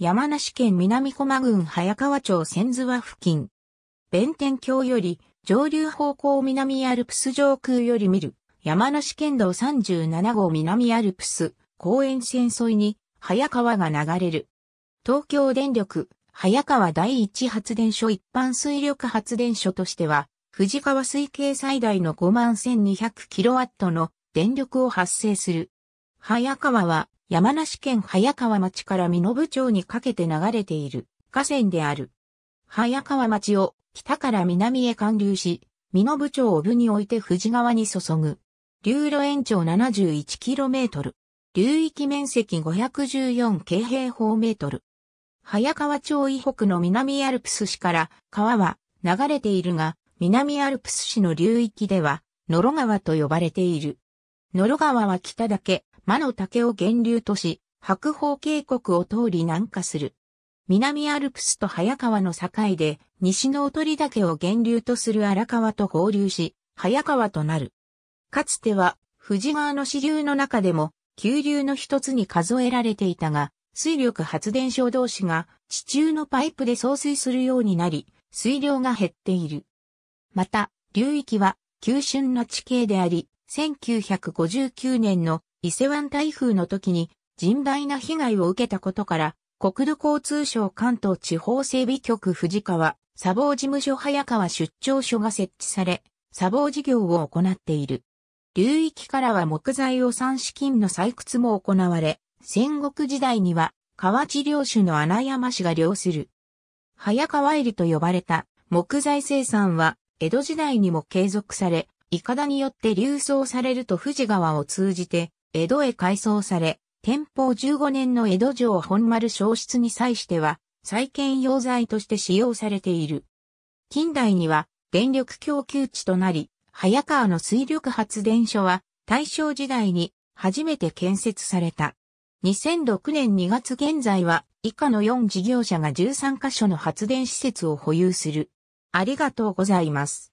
山梨県南駒郡早川町千津和付近。弁天橋より上流方向南アルプス上空より見る山梨県道37号南アルプス公園線沿いに早川が流れる。東京電力早川第一発電所一般水力発電所としては藤川水系最大の5万1 2 0 0ットの電力を発生する。早川は山梨県早川町から美濃部町にかけて流れている河川である。早川町を北から南へ貫流し、美濃部町を部において富士川に注ぐ。流路延長 71km。流域面積514京平方メートル。早川町以北の南アルプス市から川は流れているが、南アルプス市の流域では、野呂川と呼ばれている。野呂川は北岳、魔の竹を源流とし、白鳳渓谷を通り南下する。南アルプスと早川の境で、西の鳥岳を源流とする荒川と合流し、早川となる。かつては、富士川の支流の中でも、急流の一つに数えられていたが、水力発電所同士が地中のパイプで送水するようになり、水量が減っている。また、流域は急峻な地形であり、1959年の伊勢湾台風の時に甚大な被害を受けたことから、国土交通省関東地方整備局藤川、砂防事務所早川出張所が設置され、砂防事業を行っている。流域からは木材を産資金の採掘も行われ、戦国時代には河内領主の穴山氏が領する。早川入りと呼ばれた木材生産は江戸時代にも継続され、いかだによって流送されると富士川を通じて江戸へ改装され、天保15年の江戸城本丸消失に際しては、再建用材として使用されている。近代には電力供給地となり、早川の水力発電所は大正時代に初めて建設された。2006年2月現在は以下の4事業者が13カ所の発電施設を保有する。ありがとうございます。